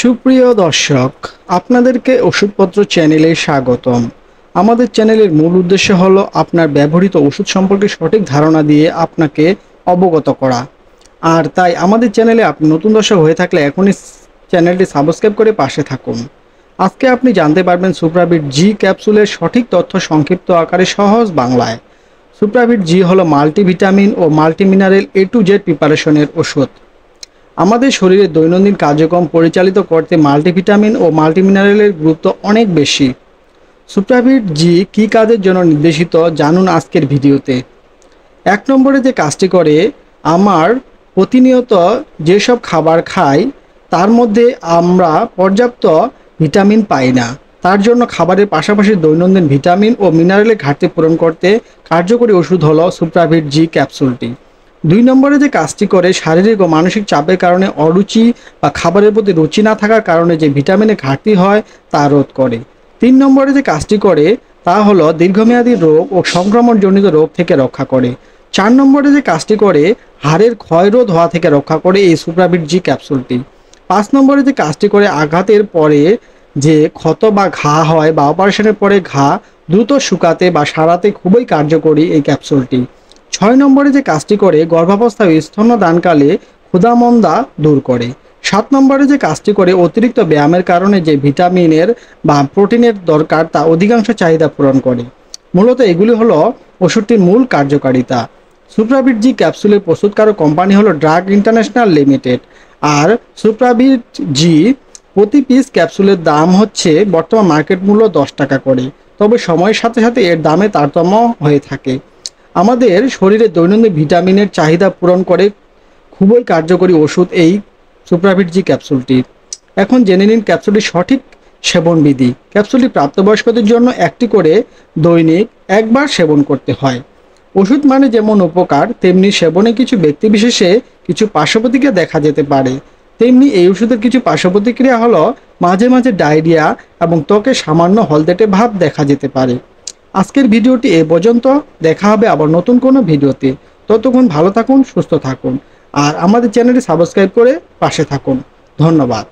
সুপ্রিয় দর্শক আপনাদেরকে ওষুধপত্র চ্যানেলে স্বাগতম আমাদের চ্যানেলের মূল উদ্দেশ্য হলো আপনার ব্যবহৃত ওষুধ সম্পর্কে সঠিক ধারণা দিয়ে আপনাকে অবগত করা আর তাই আমাদের চ্যানেলে আপনি নতুন দর্শক হয়ে থাকলে এখনই চ্যানেলটি সাবস্ক্রাইব করে পাশে থাকুন আজকে আপনি জানতে পারবেন সুপ্রাভিট জি ক্যাপসুলের সঠিক তথ্য সংক্ষিপ্ত আকারে সহজ বাংলায় সুপ্রাভিট জি হলো মাল্টিভিটামিন ও মাল্টিমিনারেল এ টু জেড প্রিপারেশনের ওষুধ আমাদের শরীরে দৈনন্দিন কার্যক্রম পরিচালিত করতে মাল্টিভিটামিন ও মাল্টিমিনারেলের গুরুত্ব অনেক বেশি সুপ্রাভিট জি কী কাজের জন্য নির্দেশিত জানুন আজকের ভিডিওতে এক নম্বরে যে কাজটি করে আমার প্রতিনিয়ত যেসব খাবার খাই তার মধ্যে আমরা পর্যাপ্ত ভিটামিন পাই না তার জন্য খাবারের পাশাপাশি দৈনন্দিন ভিটামিন ও মিনারেলের ঘাটতি পূরণ করতে কার্যকরী ওষুধ হলো সুপ্রাভিট জি ক্যাপসুলটি দুই নম্বরে যে কাজটি করে শারীরিক ও মানসিক চাপের কারণে অরুচি বা খাবারের প্রতি রুচি না থাকার কারণে যে ভিটামিনের ঘাটতি হয় তা রোধ করে তিন নম্বরে যে কাজটি করে তা হলো দীর্ঘমেয়াদী রোগ ও সংক্রমণজনিত রোগ থেকে রক্ষা করে চার নম্বরে যে কাজটি করে হাড়ের ক্ষয়রোধ হওয়া থেকে রক্ষা করে এই সুপ্রাবিট জি ক্যাপসুলটি পাঁচ নম্বরে যে কাজটি করে আঘাতের পরে যে ক্ষত বা ঘা হয় বা অপারেশনের পরে ঘা দ্রুত শুকাতে বা সারাতে খুবই কার্যকরী এই ক্যাপসুলটি ছয় নম্বরে যে কাজটি করে গর্ভাবস্থায় স্তন্যদানকালে মন্দা দূর করে সাত নম্বরে যে কাজটি করে অতিরিক্ত ব্যায়ামের কারণে যে ভিটামিনের বা প্রোটিনের দরকার তা অধিকাংশ চাহিদা পূরণ করে মূলত এগুলি হলো ওষুধটির মূল কার্যকারিতা সুপ্রাবিট জি ক্যাপসুলের প্রস্তুতকারক কোম্পানি হলো ড্রাগ ইন্টারন্যাশনাল লিমিটেড আর সুপ্রাবিট জি প্রতি পিস ক্যাপসুলের দাম হচ্ছে বর্তমান মার্কেট মূল্য দশ টাকা করে তবে সময়ের সাথে সাথে এর দামে তারতম্য হয়ে থাকে আমাদের শরীরে দৈনন্দিন ভিটামিনের চাহিদা পূরণ করে খুবই কার্যকরী ওষুধ এই সুপ্রাভিট জি ক্যাপসুলটি এখন জেনে নিন ক্যাপসুলটির সঠিক সেবনবিধি ক্যাপসুলটি প্রাপ্তবয়স্কদের জন্য একটি করে দৈনিক একবার সেবন করতে হয় ওষুধ মানে যেমন উপকার তেমনি সেবনে কিছু ব্যক্তিবিশেষে কিছু পার্শ্বপ্রতিক্রিয়া দেখা যেতে পারে তেমনি এই ওষুধের কিছু পার্শ্বপ্রতিক্রিয়া হলো মাঝে মাঝে ডায়রিয়া এবং ত্বকে সামান্য হলদেটে ভাব দেখা যেতে পারে আজকের ভিডিওটি এ পর্যন্ত দেখা হবে আবার নতুন কোনো ভিডিওতে ততক্ষণ ভালো থাকুন সুস্থ থাকুন আর আমাদের চ্যানেলটি সাবস্ক্রাইব করে পাশে থাকুন ধন্যবাদ